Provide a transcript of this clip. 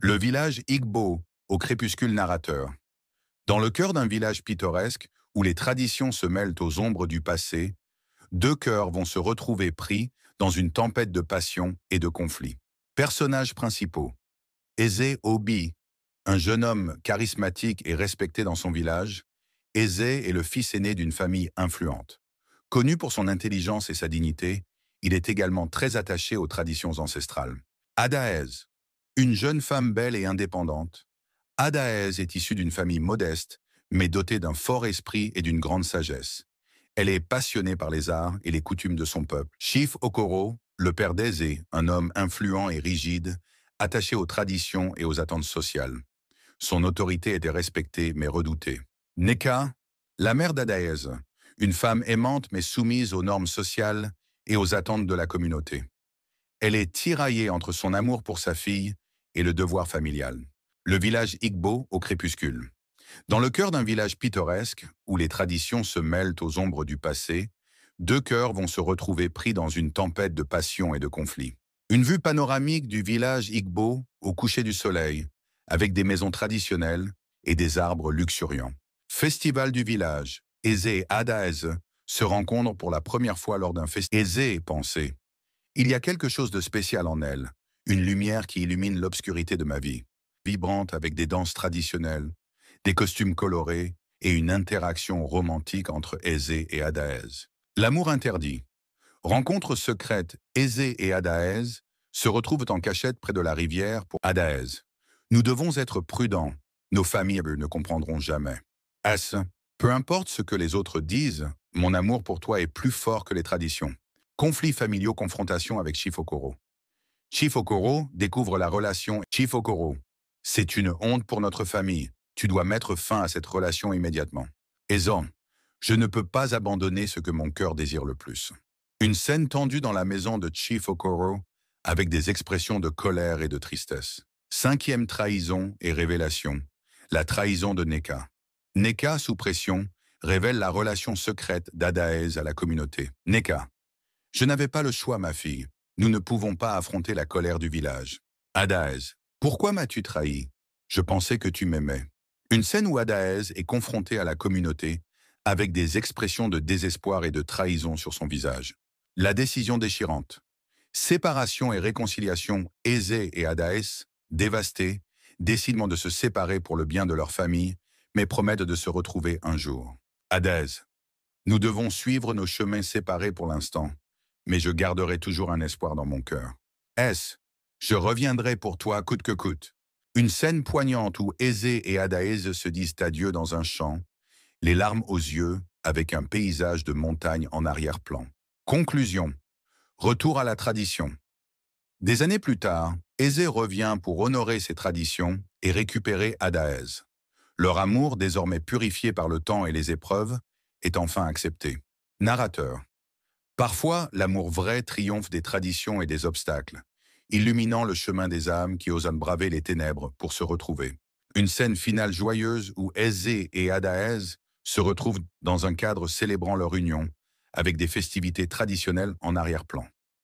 Le village Igbo, au crépuscule narrateur. Dans le cœur d'un village pittoresque, où les traditions se mêlent aux ombres du passé, deux cœurs vont se retrouver pris dans une tempête de passion et de conflits. Personnages principaux. Eze Obi, un jeune homme charismatique et respecté dans son village, Eze est le fils aîné d'une famille influente. Connu pour son intelligence et sa dignité, il est également très attaché aux traditions ancestrales. Adaez, une jeune femme belle et indépendante, Adaez est issue d'une famille modeste, mais dotée d'un fort esprit et d'une grande sagesse. Elle est passionnée par les arts et les coutumes de son peuple. Chif Okoro, le père d'Aizé, un homme influent et rigide, attaché aux traditions et aux attentes sociales. Son autorité était respectée mais redoutée. Neka, la mère d'Adaez, une femme aimante mais soumise aux normes sociales et aux attentes de la communauté. Elle est tiraillée entre son amour pour sa fille et le devoir familial. Le village Igbo au crépuscule. Dans le cœur d'un village pittoresque, où les traditions se mêlent aux ombres du passé, deux cœurs vont se retrouver pris dans une tempête de passion et de conflits. Une vue panoramique du village Igbo au coucher du soleil, avec des maisons traditionnelles et des arbres luxuriants. Festival du village, Eze et Adaeze se rencontrent pour la première fois lors d'un festival. Eze est pensée. Il y a quelque chose de spécial en elle, une lumière qui illumine l'obscurité de ma vie, vibrante avec des danses traditionnelles, des costumes colorés et une interaction romantique entre Aisé et Adaez. L'amour interdit. Rencontre secrète, aisée et Adaez se retrouvent en cachette près de la rivière pour Adaez. Nous devons être prudents, nos familles ne comprendront jamais. As, peu importe ce que les autres disent, mon amour pour toi est plus fort que les traditions. Conflits familiaux, confrontation avec Shifokoro. Chifokoro découvre la relation Chifokoro. C'est une honte pour notre famille. Tu dois mettre fin à cette relation immédiatement. Ezan, je ne peux pas abandonner ce que mon cœur désire le plus. Une scène tendue dans la maison de Chifokoro avec des expressions de colère et de tristesse. Cinquième trahison et révélation. La trahison de Neka. Neka, sous pression, révèle la relation secrète d'Adaez à la communauté. Neka. Je n'avais pas le choix, ma fille. Nous ne pouvons pas affronter la colère du village. Adaez, pourquoi m'as-tu trahi Je pensais que tu m'aimais. Une scène où Adaez est confronté à la communauté avec des expressions de désespoir et de trahison sur son visage. La décision déchirante. Séparation et réconciliation, Aisée et Adaès, dévastés, décident de se séparer pour le bien de leur famille, mais promettent de se retrouver un jour. Adaès, nous devons suivre nos chemins séparés pour l'instant mais je garderai toujours un espoir dans mon cœur. S. Je reviendrai pour toi coûte que coûte. Une scène poignante où Aisé et Adaez se disent adieu dans un champ, les larmes aux yeux, avec un paysage de montagne en arrière-plan. Conclusion. Retour à la tradition. Des années plus tard, Aisé revient pour honorer ses traditions et récupérer Adaèse Leur amour, désormais purifié par le temps et les épreuves, est enfin accepté. Narrateur. Parfois, l'amour vrai triomphe des traditions et des obstacles, illuminant le chemin des âmes qui osent braver les ténèbres pour se retrouver. Une scène finale joyeuse où Aizé et Adaez se retrouvent dans un cadre célébrant leur union, avec des festivités traditionnelles en arrière-plan.